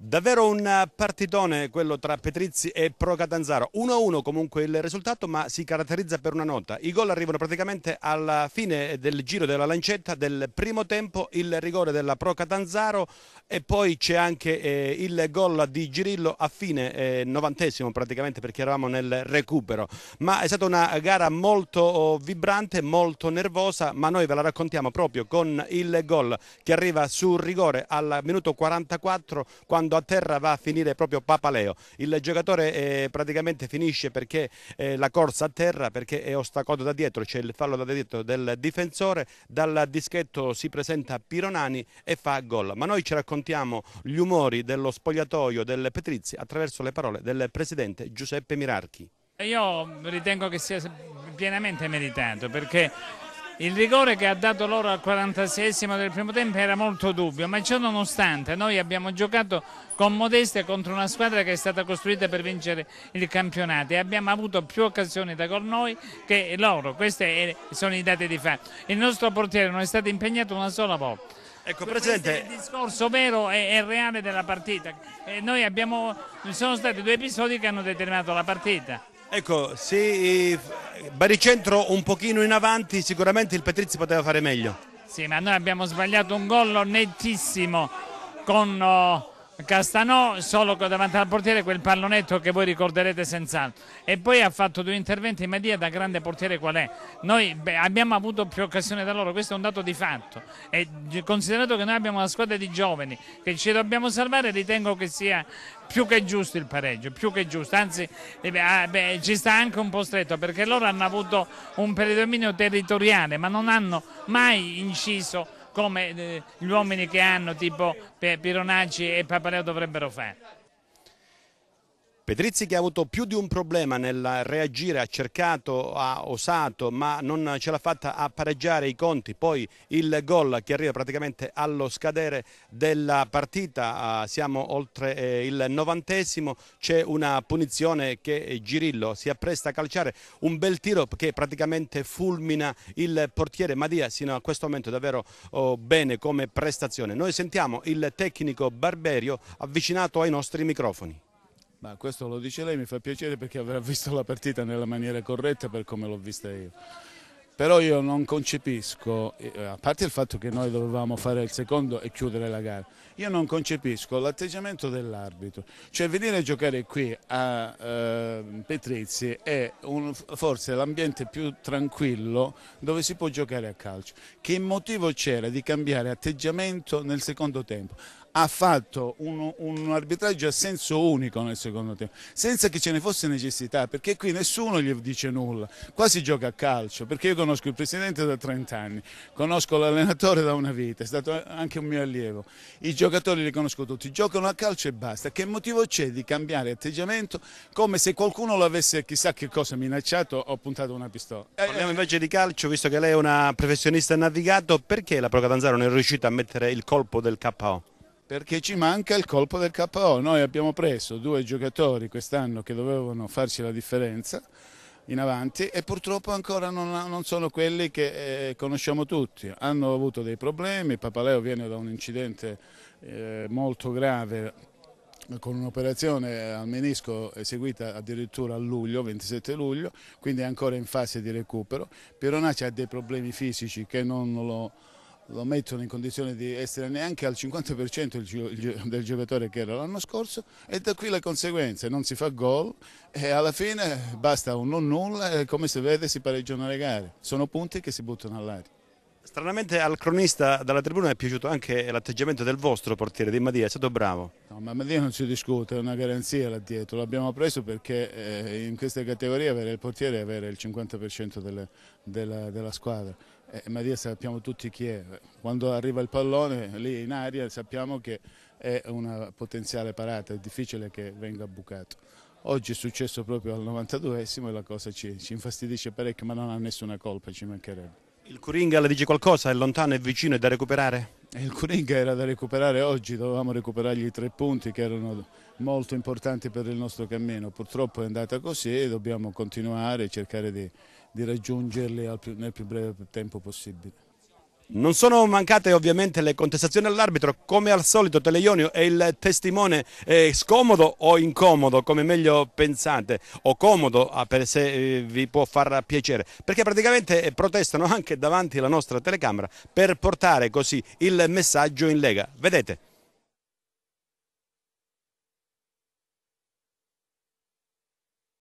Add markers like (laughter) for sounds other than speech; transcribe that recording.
Davvero un eh, partitone quello tra Petrizzi e Pro Catanzaro. 1-1 comunque il risultato, ma si caratterizza per una nota. I gol arrivano praticamente alla fine del giro della lancetta del primo tempo, il rigore della Pro Catanzaro e poi c'è anche eh, il gol di Girillo a fine eh, novantesimo praticamente perché eravamo nel recupero. Ma è stata una gara molto oh, vibrante, molto nervosa, ma noi ve la raccontiamo proprio con il gol che arriva sul rigore al minuto 44 quando quando a terra va a finire proprio Papaleo. Il giocatore eh, praticamente finisce perché eh, la corsa a terra perché è ostacolato da dietro, c'è il fallo da dietro del difensore, dal dischetto si presenta Pironani e fa gol. Ma noi ci raccontiamo gli umori dello spogliatoio del Petrizzi attraverso le parole del presidente Giuseppe Mirarchi. Io ritengo che sia pienamente meritato perché il rigore che ha dato loro al 46 del primo tempo era molto dubbio, ma ciò nonostante noi abbiamo giocato con modestia contro una squadra che è stata costruita per vincere il campionato e abbiamo avuto più occasioni da con noi che loro, questi eh, sono i dati di fatto. Il nostro portiere non è stato impegnato una sola volta. Ecco, Presidente... il discorso vero e, reale della partita. Abbiamo... ci sono stati due episodi che hanno determinato la partita. Ecco, se eh, baricentro un pochino in avanti, sicuramente il Petrizzi poteva fare meglio. Sì, ma noi abbiamo sbagliato un gol nettissimo con... Oh Castanò solo davanti al portiere quel pallonetto che voi ricorderete senz'altro e poi ha fatto due interventi in media da grande portiere qual è noi beh, abbiamo avuto più occasione da loro questo è un dato di fatto e considerato che noi abbiamo una squadra di giovani che ci dobbiamo salvare ritengo che sia più che giusto il pareggio più che giusto anzi eh, ah, beh, ci sta anche un po' stretto perché loro hanno avuto un predominio territoriale ma non hanno mai inciso come eh, gli uomini che hanno tipo Pironacci e Papaleo dovrebbero fare. Petrizzi che ha avuto più di un problema nel reagire, ha cercato, ha osato ma non ce l'ha fatta a pareggiare i conti, poi il gol che arriva praticamente allo scadere della partita, ah, siamo oltre eh, il novantesimo, c'è una punizione che Girillo si appresta a calciare, un bel tiro che praticamente fulmina il portiere Madia sino a questo momento davvero oh, bene come prestazione. Noi sentiamo il tecnico Barberio avvicinato ai nostri microfoni. Ma questo lo dice lei, mi fa piacere perché avrà visto la partita nella maniera corretta per come l'ho vista io. Però io non concepisco, eh, a parte il fatto che noi dovevamo fare il secondo e chiudere la gara, io non concepisco l'atteggiamento dell'arbitro. Cioè venire a giocare qui a ehm, Petrizzi è un, forse l'ambiente più tranquillo dove si può giocare a calcio. Che motivo c'era di cambiare atteggiamento nel secondo tempo? ha fatto un, un, arbitraggio a senso unico nel secondo tempo, senza che ce ne fosse necessità, perché qui nessuno gli dice nulla, qua si gioca a calcio, perché io conosco il presidente da 30 anni, conosco l'allenatore da una vita, è stato anche un mio allievo, i giocatori li conosco tutti, giocano a calcio e basta, che motivo c'è di cambiare atteggiamento come se qualcuno l'avesse chissà che cosa minacciato o puntato una pistola? Eh, Parliamo invece di calcio, visto che lei è una professionista navigato, perché la Pro Catanzaro non è riuscita a mettere il colpo del KO? perché ci manca il colpo del KO. Noi abbiamo preso due giocatori quest'anno che dovevano farci la differenza in avanti e purtroppo ancora non, non sono quelli che eh, conosciamo tutti. Hanno avuto dei problemi, Papaleo viene da un incidente eh, molto grave con un'operazione al menisco eseguita addirittura a luglio, 27 luglio, quindi è ancora in fase di recupero. Pieronacci ha dei problemi fisici che non lo lo mettono in condizione di essere neanche al 50% del giocatore che era l'anno scorso e da qui le conseguenze, non si fa gol e alla fine basta un non nulla e come si vede si pareggiano le gare, sono punti che si buttano all'aria. Stranamente al cronista dalla tribuna è piaciuto anche l'atteggiamento del vostro portiere Di Madia, è stato bravo. No, ma Madia non si discute, è una garanzia là dietro, l'abbiamo preso perché eh, in queste categorie avere il portiere è avere il 50% delle, della, della squadra eh, Maria sappiamo tutti chi è, quando arriva il pallone lì in aria sappiamo che è una potenziale parata, è difficile che venga bucato. Oggi è successo proprio al 92esimo e la cosa ci, ci infastidisce parecchio ma non ha nessuna colpa, ci mancherebbe. Il Curinga le dice qualcosa? È lontano, è vicino, è da recuperare? Eh, il Curinga era da recuperare oggi, dovevamo recuperargli i tre punti che erano molto importanti per il nostro cammino. Purtroppo è andata così e dobbiamo continuare a cercare di, di raggiungerle nel più breve tempo possibile. Non sono mancate ovviamente le contestazioni all'arbitro, come al solito Teleionio è il testimone eh, scomodo o incomodo, come meglio pensate, o comodo ah, per se eh, vi può far piacere, perché praticamente eh, protestano (laughs) anche davanti alla nostra telecamera per portare così il messaggio in Lega. Vedete?